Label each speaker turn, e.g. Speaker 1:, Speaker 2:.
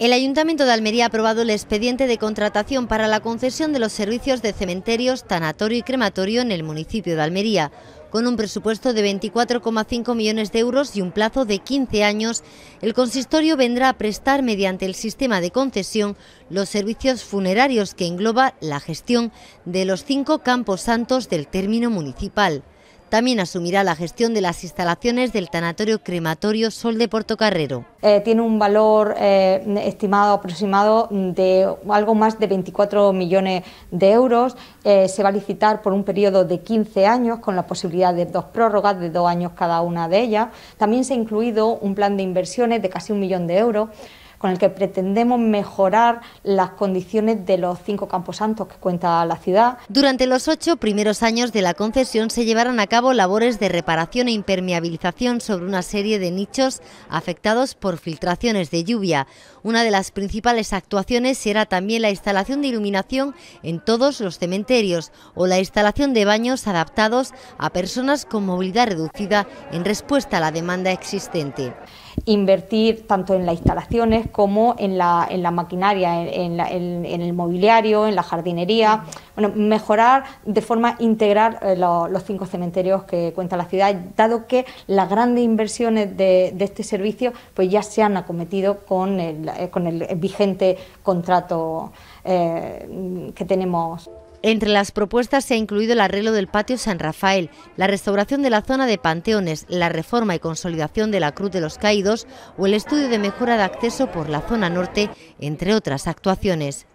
Speaker 1: El Ayuntamiento de Almería ha aprobado el expediente de contratación para la concesión de los servicios de cementerios, tanatorio y crematorio en el municipio de Almería, con un presupuesto de 24,5 millones de euros y un plazo de 15 años, el consistorio vendrá a prestar mediante el sistema de concesión los servicios funerarios que engloba la gestión de los cinco campos santos del término municipal. También asumirá la gestión de las instalaciones del tanatorio crematorio Sol de Portocarrero. Eh, tiene un
Speaker 2: valor eh, estimado aproximado de algo más de 24 millones de euros. Eh, se va a licitar por un periodo de 15 años con la posibilidad de dos prórrogas de dos años cada una de ellas. También se ha incluido un plan de inversiones de casi un millón de euros con el que pretendemos mejorar las condiciones de los cinco campos santos que
Speaker 1: cuenta la ciudad. Durante los ocho primeros años de la concesión se llevaron a cabo labores de reparación e impermeabilización sobre una serie de nichos afectados por filtraciones de lluvia. Una de las principales actuaciones será también la instalación de iluminación en todos los cementerios o la instalación de baños adaptados a personas con movilidad reducida en respuesta a la demanda existente invertir tanto en las
Speaker 2: instalaciones como en la, en la maquinaria, en, el mobiliario, en la jardinería, bueno, mejorar de forma integrar eh, los cinco cementerios que cuenta la ciudad, dado que las grandes inversiones de, este servicio pues ya se han acometido con el, eh, con el vigente contrato eh, que tenemos.
Speaker 1: Entre las propuestas se ha incluido el arreglo del patio San Rafael, la restauración de la zona de panteones, la reforma y consolidación de la Cruz de los Caídos o el estudio de mejora de acceso por la zona norte, entre otras actuaciones.